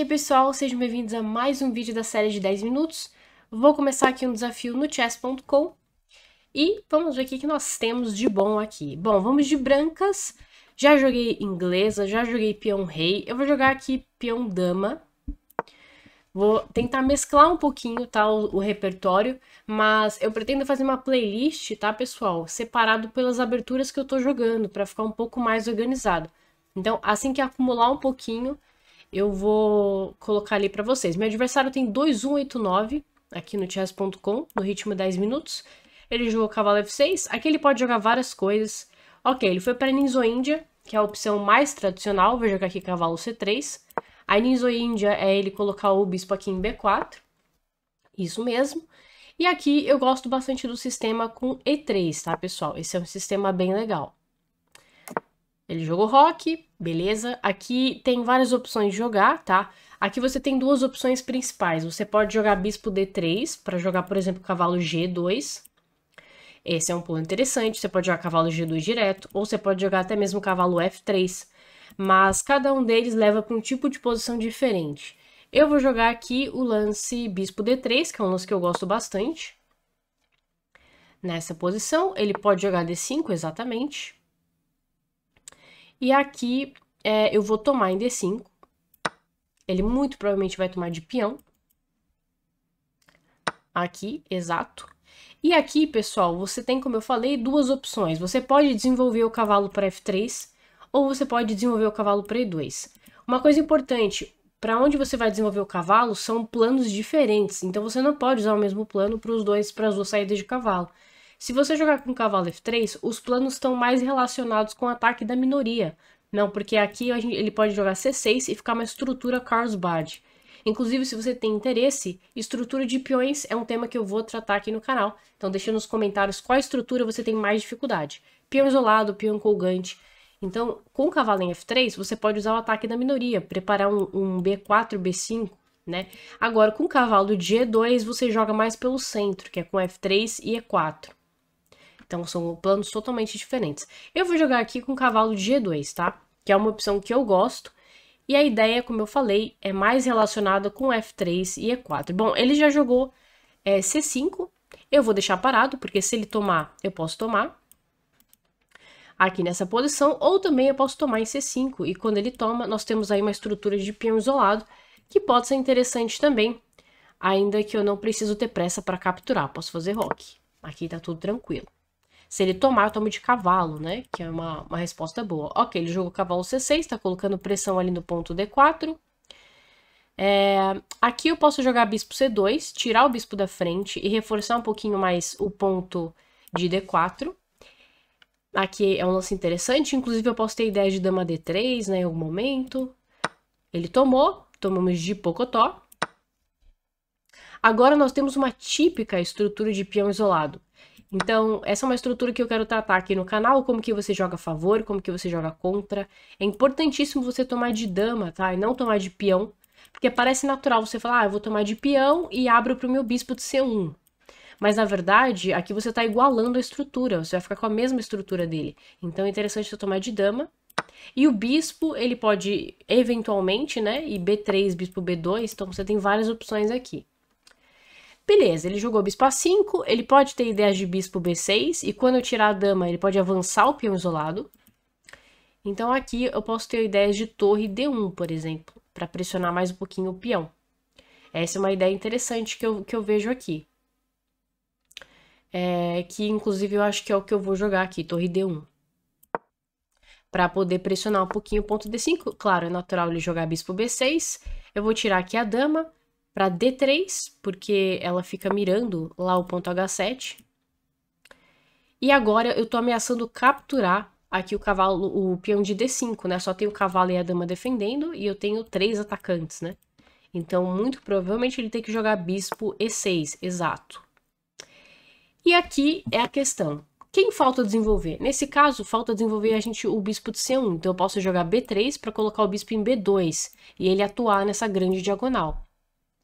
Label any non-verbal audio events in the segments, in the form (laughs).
E aí pessoal, sejam bem-vindos a mais um vídeo da série de 10 minutos. Vou começar aqui um desafio no chess.com e vamos ver o que nós temos de bom aqui. Bom, vamos de brancas, já joguei inglesa, já joguei peão rei, eu vou jogar aqui peão dama. Vou tentar mesclar um pouquinho, tá, o, o repertório, mas eu pretendo fazer uma playlist, tá, pessoal, separado pelas aberturas que eu tô jogando, para ficar um pouco mais organizado. Então, assim que acumular um pouquinho, eu vou colocar ali para vocês. Meu adversário tem 2189 aqui no chess.com, no ritmo 10 minutos. Ele jogou cavalo f6. Aqui ele pode jogar várias coisas. Ok, ele foi para ninzo-índia, que é a opção mais tradicional. Vou jogar aqui cavalo c3. A ninzo-índia é ele colocar o bispo aqui em b4. Isso mesmo. E aqui eu gosto bastante do sistema com e3, tá, pessoal? Esse é um sistema bem legal. Ele jogou rock, beleza. Aqui tem várias opções de jogar, tá? Aqui você tem duas opções principais. Você pode jogar bispo d3 para jogar, por exemplo, cavalo g2. Esse é um pulo interessante. Você pode jogar cavalo g2 direto ou você pode jogar até mesmo cavalo f3. Mas cada um deles leva para um tipo de posição diferente. Eu vou jogar aqui o lance bispo d3, que é um lance que eu gosto bastante. Nessa posição, ele pode jogar d5, exatamente. E aqui é, eu vou tomar em D5. Ele muito provavelmente vai tomar de peão. Aqui, exato. E aqui, pessoal, você tem, como eu falei, duas opções. Você pode desenvolver o cavalo para F3 ou você pode desenvolver o cavalo para E2. Uma coisa importante, para onde você vai desenvolver o cavalo são planos diferentes, então você não pode usar o mesmo plano para os dois para as duas saídas de cavalo. Se você jogar com cavalo f3, os planos estão mais relacionados com o ataque da minoria. Não, porque aqui ele pode jogar c6 e ficar uma estrutura Carlsbad. Inclusive, se você tem interesse, estrutura de peões é um tema que eu vou tratar aqui no canal. Então deixa nos comentários qual estrutura você tem mais dificuldade. Peão isolado, peão colgante. Então, com o cavalo em f3, você pode usar o ataque da minoria, preparar um, um b4, b5, né? Agora, com o cavalo de e2, você joga mais pelo centro, que é com f3 e e4. Então são planos totalmente diferentes. Eu vou jogar aqui com cavalo de G2, tá? Que é uma opção que eu gosto. E a ideia, como eu falei, é mais relacionada com F3 e E4. Bom, ele já jogou é, C5. Eu vou deixar parado, porque se ele tomar, eu posso tomar. Aqui nessa posição. Ou também eu posso tomar em C5. E quando ele toma, nós temos aí uma estrutura de peão isolado, que pode ser interessante também. Ainda que eu não preciso ter pressa para capturar. Posso fazer rock. Aqui tá tudo tranquilo. Se ele tomar, eu tomo de cavalo, né? Que é uma, uma resposta boa. Ok, ele jogou cavalo C6, está colocando pressão ali no ponto D4. É, aqui eu posso jogar bispo C2, tirar o bispo da frente e reforçar um pouquinho mais o ponto de D4. Aqui é um lance interessante, inclusive eu posso ter ideia de dama D3 né, em algum momento. Ele tomou, tomamos de Pocotó. Agora nós temos uma típica estrutura de peão isolado. Então, essa é uma estrutura que eu quero tratar aqui no canal, como que você joga a favor, como que você joga contra. É importantíssimo você tomar de dama, tá? E não tomar de peão, porque parece natural você falar, ah, eu vou tomar de peão e abro para o meu bispo de C1. Mas, na verdade, aqui você está igualando a estrutura, você vai ficar com a mesma estrutura dele. Então, é interessante você tomar de dama. E o bispo, ele pode, eventualmente, né, e B3, bispo B2, então você tem várias opções aqui. Beleza, ele jogou bispo A5, ele pode ter ideias de bispo B6, e quando eu tirar a dama, ele pode avançar o peão isolado. Então aqui eu posso ter ideias de torre D1, por exemplo, para pressionar mais um pouquinho o peão. Essa é uma ideia interessante que eu, que eu vejo aqui. É, que inclusive eu acho que é o que eu vou jogar aqui, torre D1. Para poder pressionar um pouquinho o ponto D5, claro, é natural ele jogar bispo B6. Eu vou tirar aqui a dama, para D3, porque ela fica mirando lá o ponto H7. E agora eu tô ameaçando capturar aqui o cavalo, o peão de D5, né? Só tem o cavalo e a dama defendendo e eu tenho três atacantes, né? Então, muito provavelmente ele tem que jogar bispo E6, exato. E aqui é a questão. Quem falta desenvolver? Nesse caso, falta desenvolver a gente o bispo de C1. Então, eu posso jogar B3 para colocar o bispo em B2 e ele atuar nessa grande diagonal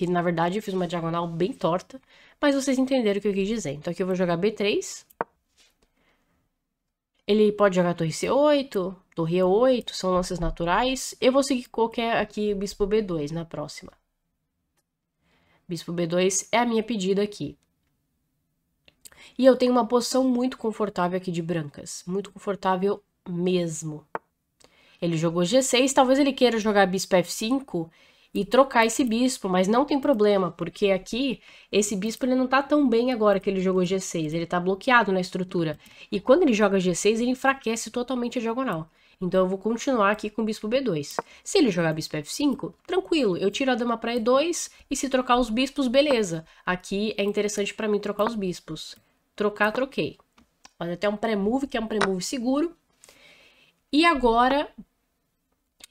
que na verdade eu fiz uma diagonal bem torta, mas vocês entenderam o que eu quis dizer. Então aqui eu vou jogar B3. Ele pode jogar torre C8, torre E8, são lances naturais. Eu vou seguir qualquer aqui bispo B2 na próxima. Bispo B2 é a minha pedida aqui. E eu tenho uma posição muito confortável aqui de brancas, muito confortável mesmo. Ele jogou G6, talvez ele queira jogar bispo F5 e trocar esse bispo, mas não tem problema, porque aqui esse bispo ele não tá tão bem agora que ele jogou G6, ele tá bloqueado na estrutura. E quando ele joga G6, ele enfraquece totalmente a diagonal. Então eu vou continuar aqui com o bispo B2. Se ele jogar bispo F5, tranquilo, eu tiro a dama para E2 e se trocar os bispos, beleza. Aqui é interessante para mim trocar os bispos. Trocar, troquei. Olha, até um pré-move, que é um pré-move seguro. E agora,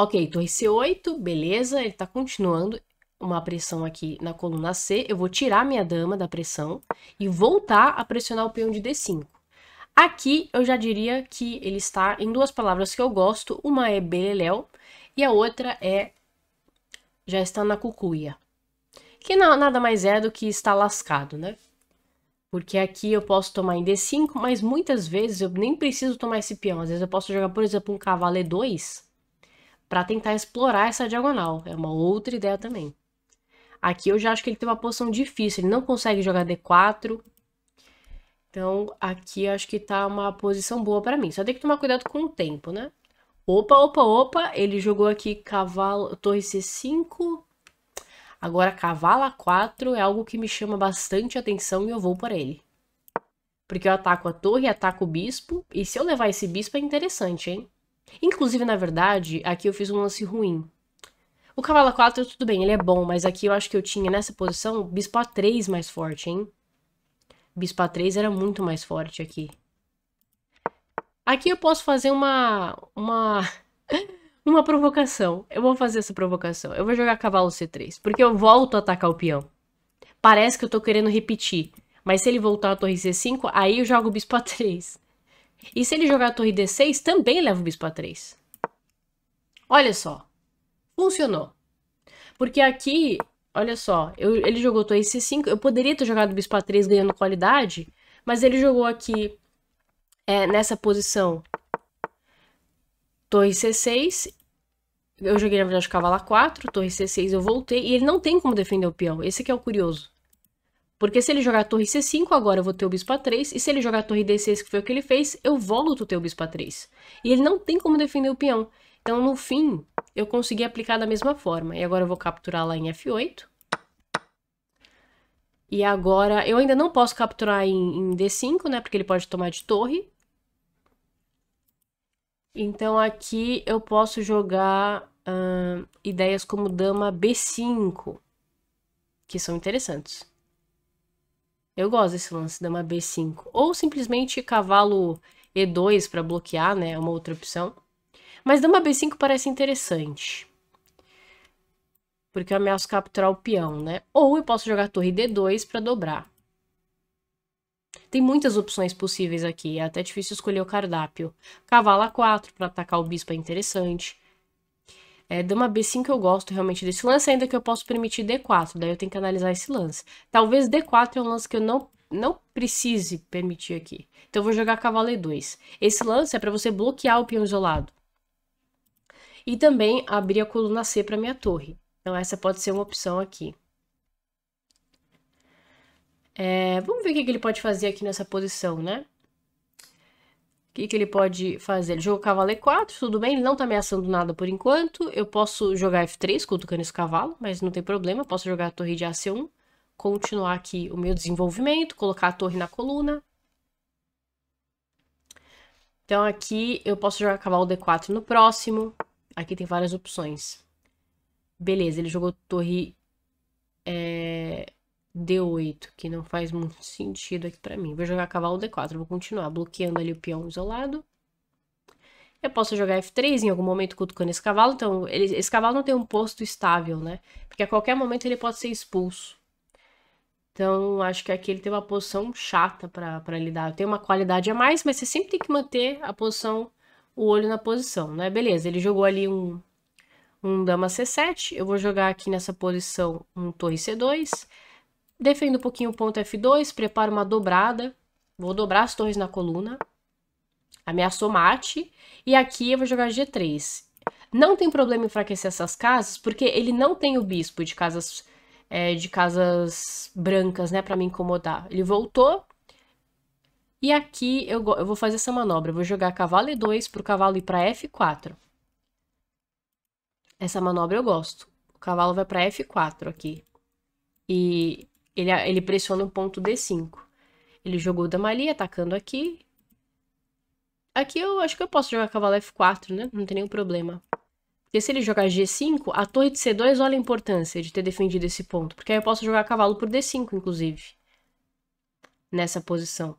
Ok, então torre C8, beleza, ele tá continuando uma pressão aqui na coluna C. Eu vou tirar minha dama da pressão e voltar a pressionar o peão de D5. Aqui eu já diria que ele está em duas palavras que eu gosto, uma é beleléu e a outra é já está na cucuia. Que não, nada mais é do que está lascado, né? Porque aqui eu posso tomar em D5, mas muitas vezes eu nem preciso tomar esse peão. Às vezes eu posso jogar, por exemplo, um cavalo E2 para tentar explorar essa diagonal. É uma outra ideia também. Aqui eu já acho que ele tem uma posição difícil, ele não consegue jogar D4. Então aqui acho que tá uma posição boa para mim. Só tem que tomar cuidado com o tempo, né? Opa, opa, opa, ele jogou aqui cavalo, torre C5. Agora cavalo A4 é algo que me chama bastante atenção e eu vou por ele. Porque eu ataco a torre, ataco o bispo, e se eu levar esse bispo é interessante, hein? Inclusive, na verdade, aqui eu fiz um lance ruim. O cavalo A4, tudo bem, ele é bom, mas aqui eu acho que eu tinha nessa posição bispo A3 mais forte, hein? Bispo A3 era muito mais forte aqui. Aqui eu posso fazer uma... uma... (laughs) uma provocação. Eu vou fazer essa provocação. Eu vou jogar cavalo C3, porque eu volto a atacar o peão. Parece que eu tô querendo repetir, mas se ele voltar a torre C5, aí eu jogo bispo A3. E se ele jogar a torre D6, também leva o bispo A3. Olha só. Funcionou. Porque aqui, olha só, eu, ele jogou torre C5. Eu poderia ter jogado o bispo A3 ganhando qualidade, mas ele jogou aqui é, nessa posição torre C6. Eu joguei, na verdade, cavalo A4, torre C6, eu voltei. E ele não tem como defender o peão. Esse aqui é o curioso. Porque se ele jogar a torre C5, agora eu vou ter o bispo A3, e se ele jogar a torre D6, que foi o que ele fez, eu volto ter o bispo A3. E ele não tem como defender o peão. Então, no fim, eu consegui aplicar da mesma forma. E agora eu vou capturar lá em F8. E agora, eu ainda não posso capturar em, em D5, né? Porque ele pode tomar de torre. Então aqui eu posso jogar ideias como dama B5, que são interessantes. Eu gosto desse lance dama B5. Ou simplesmente cavalo E2 para bloquear, né? É uma outra opção. Mas dama B5 parece interessante. Porque eu ameaço capturar o peão, né? Ou eu posso jogar torre D2 para dobrar. Tem muitas opções possíveis aqui, é até difícil escolher o cardápio. Cavalo A4 para atacar o bispo é interessante. É, dama B5 eu gosto realmente desse lance, ainda que eu posso permitir D4, daí eu tenho que analisar esse lance. Talvez D4 é um lance que eu não, não precise permitir aqui. Então eu vou jogar cavalo E2. Esse lance é para você bloquear o peão isolado. E também abrir a coluna C para minha torre. Então essa pode ser uma opção aqui. É, vamos ver o que ele pode fazer aqui nessa posição, né? O que, que ele pode fazer? Ele jogou cavalo e4, tudo bem, ele não tá ameaçando nada por enquanto. Eu posso jogar f3, cutucando esse cavalo, mas não tem problema. Posso jogar a torre de ac1, continuar aqui o meu desenvolvimento, colocar a torre na coluna. Então aqui eu posso jogar cavalo d4 no próximo. Aqui tem várias opções. Beleza, ele jogou torre... É... D8, que não faz muito sentido aqui pra mim. Vou jogar cavalo D4, vou continuar bloqueando ali o peão isolado. Eu posso jogar F3 em algum momento cutucando esse cavalo, então ele, esse cavalo não tem um posto estável, né? Porque a qualquer momento ele pode ser expulso. Então, acho que aqui ele tem uma posição chata para lidar. Tem uma qualidade a mais, mas você sempre tem que manter a posição, o olho na posição, né? Beleza, ele jogou ali um, um dama C7, eu vou jogar aqui nessa posição um torre C2, Defendo um pouquinho o ponto F2, preparo uma dobrada. Vou dobrar as torres na coluna. Ameaçou mate. E aqui eu vou jogar G3. Não tem problema enfraquecer essas casas, porque ele não tem o bispo de casas, é, de casas brancas, né? para me incomodar. Ele voltou. E aqui eu, eu vou fazer essa manobra. Eu vou jogar cavalo E2 pro cavalo ir para F4. Essa manobra eu gosto. O cavalo vai para F4 aqui. E ele, ele pressiona o ponto D5. Ele jogou dama ali, atacando aqui. Aqui eu acho que eu posso jogar cavalo F4, né? Não tem nenhum problema. Porque se ele jogar G5, a torre de C2, olha a importância de ter defendido esse ponto. Porque aí eu posso jogar cavalo por D5, inclusive. Nessa posição.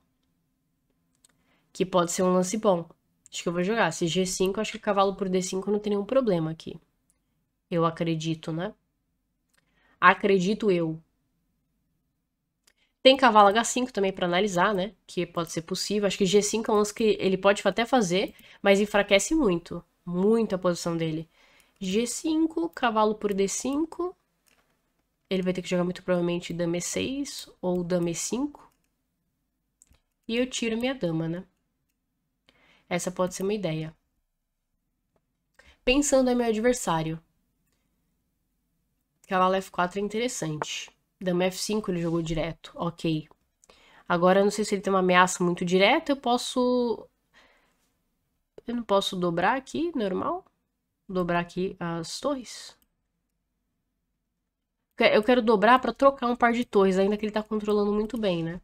Que pode ser um lance bom. Acho que eu vou jogar. Se G5, acho que cavalo por D5 não tem nenhum problema aqui. Eu acredito, né? Acredito eu. Tem cavalo H5 também para analisar, né? Que pode ser possível. Acho que G5 é um lance que ele pode até fazer, mas enfraquece muito. Muito a posição dele. G5, cavalo por D5. Ele vai ter que jogar muito provavelmente dama E6 ou dama E5. E eu tiro minha dama, né? Essa pode ser uma ideia. Pensando em meu adversário. Cavalo F4 é interessante. Dama F5 ele jogou direto, ok. Agora eu não sei se ele tem uma ameaça muito direta, eu posso... Eu não posso dobrar aqui, normal? Dobrar aqui as torres? Eu quero dobrar para trocar um par de torres, ainda que ele tá controlando muito bem, né?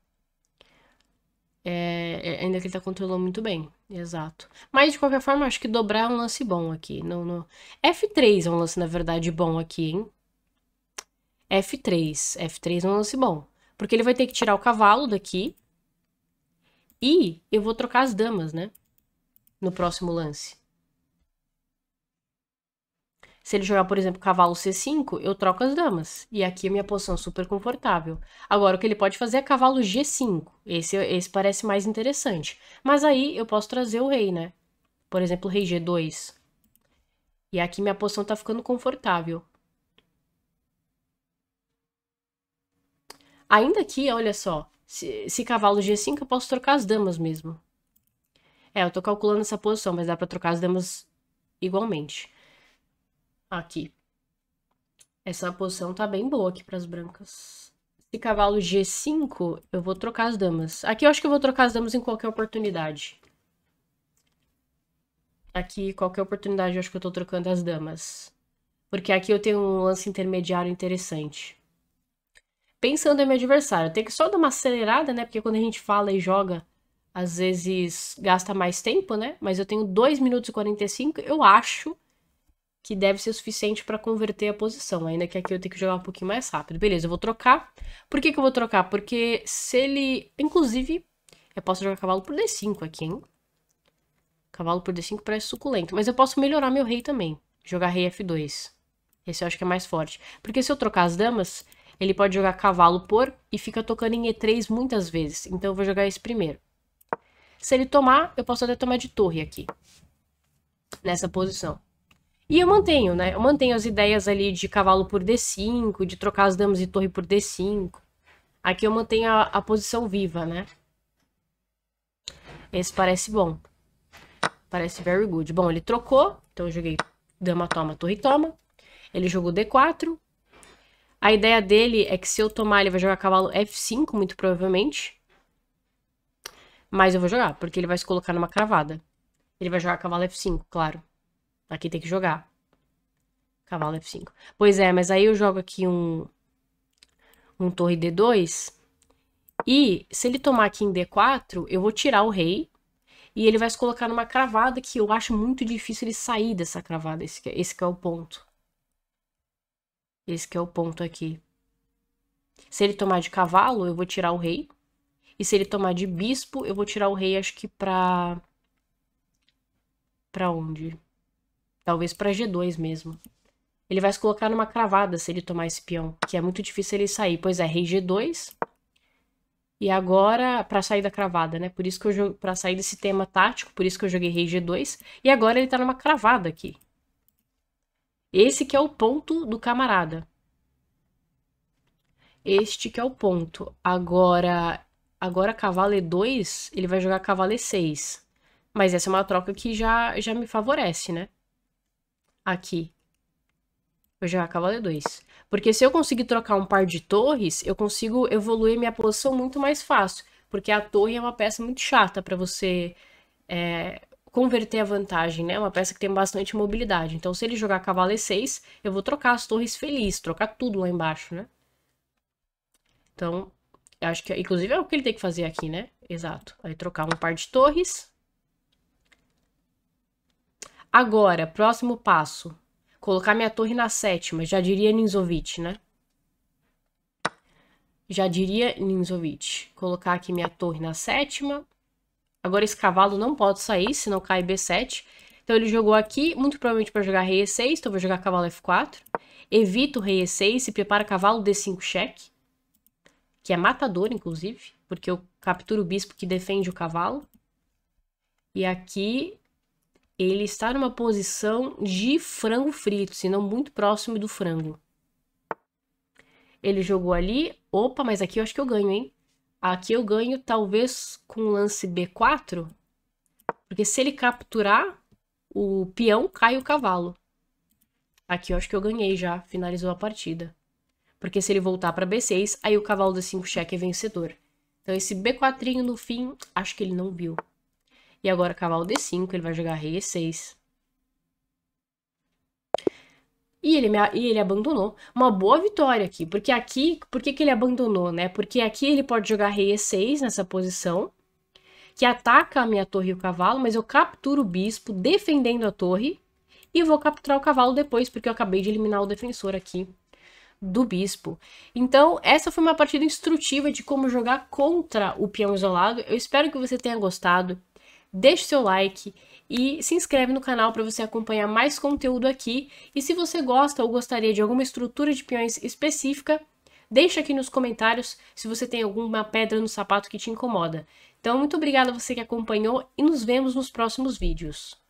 É, é ainda que ele tá controlando muito bem, exato. Mas de qualquer forma, acho que dobrar é um lance bom aqui. Não, F3 é um lance, na verdade, bom aqui, hein? F3. F3 é um lance bom. Porque ele vai ter que tirar o cavalo daqui. E eu vou trocar as damas, né? No próximo lance. Se ele jogar, por exemplo, cavalo C5, eu troco as damas. E aqui a minha posição é super confortável. Agora, o que ele pode fazer é cavalo G5. Esse, esse parece mais interessante. Mas aí eu posso trazer o rei, né? Por exemplo, rei G2. E aqui minha posição tá ficando confortável. Ainda que, olha só, se, se cavalo G5, eu posso trocar as damas mesmo. É, eu tô calculando essa posição, mas dá pra trocar as damas igualmente. Aqui. Essa posição tá bem boa aqui pras brancas. Se cavalo G5, eu vou trocar as damas. Aqui eu acho que eu vou trocar as damas em qualquer oportunidade. Aqui, qualquer oportunidade, eu acho que eu tô trocando as damas. Porque aqui eu tenho um lance intermediário interessante pensando em meu adversário. Tem que só dar uma acelerada, né? Porque quando a gente fala e joga, às vezes gasta mais tempo, né? Mas eu tenho 2 minutos e 45, eu acho que deve ser suficiente para converter a posição, ainda que aqui eu tenho que jogar um pouquinho mais rápido. Beleza, eu vou trocar. Por que, que eu vou trocar? Porque se ele... Inclusive, eu posso jogar cavalo por D5 aqui, hein? Cavalo por D5 parece suculento, mas eu posso melhorar meu rei também. Jogar rei F2. Esse eu acho que é mais forte. Porque se eu trocar as damas, ele pode jogar cavalo por e fica tocando em E3 muitas vezes, então eu vou jogar esse primeiro. Se ele tomar, eu posso até tomar de torre aqui, nessa posição. E eu mantenho, né? Eu mantenho as ideias ali de cavalo por D5, de trocar as damas de torre por D5. Aqui eu mantenho a, a posição viva, né? Esse parece bom. Parece very good. Bom, ele trocou, então eu joguei dama toma, torre toma. Ele jogou D4, a ideia dele é que se eu tomar, ele vai jogar cavalo F5, muito provavelmente. Mas eu vou jogar, porque ele vai se colocar numa cravada. Ele vai jogar cavalo F5, claro. Aqui tem que jogar. Cavalo F5. Pois é, mas aí eu jogo aqui um... Um torre D2. E se ele tomar aqui em D4, eu vou tirar o rei. E ele vai se colocar numa cravada que eu acho muito difícil ele sair dessa cravada. Esse, é, esse é o ponto. Esse que é o ponto aqui. Se ele tomar de cavalo, eu vou tirar o rei. E se ele tomar de bispo, eu vou tirar o rei, acho que pra... Pra onde? Talvez pra G2 mesmo. Ele vai se colocar numa cravada se ele tomar esse peão, que é muito difícil ele sair. Pois é, rei G2. E agora, pra sair da cravada, né? Por isso que eu jogo... pra sair desse tema tático, por isso que eu joguei rei G2. E agora ele tá numa cravada aqui. Esse que é o ponto do camarada. Este que é o ponto. Agora, agora cavalo E2, ele vai jogar cavalo E6. Mas essa é uma troca que já, já me favorece, né? Aqui. Vou jogar cavalo E2. Porque se eu conseguir trocar um par de torres, eu consigo evoluir minha posição muito mais fácil. Porque a torre é uma peça muito chata para você é, converter a vantagem, né? É uma peça que tem bastante mobilidade. Então, se ele jogar cavalo e6, eu vou trocar as torres feliz, trocar tudo lá embaixo, né? Então, acho que, inclusive, é o que ele tem que fazer aqui, né? Exato. Aí trocar um par de torres. Agora, próximo passo. Colocar minha torre na sétima, já diria Ninzovic, né? Já diria Ninzovic. Colocar aqui minha torre na sétima. Agora esse cavalo não pode sair, senão cai B7. Então ele jogou aqui, muito provavelmente para jogar rei E6, então eu vou jogar cavalo F4. Evito rei E6 e prepara cavalo D5 cheque, que é matador, inclusive, porque eu capturo o bispo que defende o cavalo. E aqui ele está numa posição de frango frito, se não muito próximo do frango. Ele jogou ali. Opa, mas aqui eu acho que eu ganho, hein? Aqui eu ganho talvez com o lance B4, porque se ele capturar o peão, cai o cavalo. Aqui eu acho que eu ganhei já, finalizou a partida. Porque se ele voltar para B6, aí o cavalo D5 cheque é vencedor. Então esse B4 no fim, acho que ele não viu. E agora cavalo D5, ele vai jogar rei E6. e ele, me, e ele abandonou. Uma boa vitória aqui, porque aqui, por que, que ele abandonou, né? Porque aqui ele pode jogar rei e6 nessa posição, que ataca a minha torre e o cavalo, mas eu capturo o bispo defendendo a torre e vou capturar o cavalo depois, porque eu acabei de eliminar o defensor aqui do bispo. Então, essa foi uma partida instrutiva de como jogar contra o peão isolado. Eu espero que você tenha gostado. Deixe seu like, e se inscreve no canal para você acompanhar mais conteúdo aqui. E se você gosta ou gostaria de alguma estrutura de peões específica, deixa aqui nos comentários se você tem alguma pedra no sapato que te incomoda. Então, muito obrigada a você que acompanhou e nos vemos nos próximos vídeos.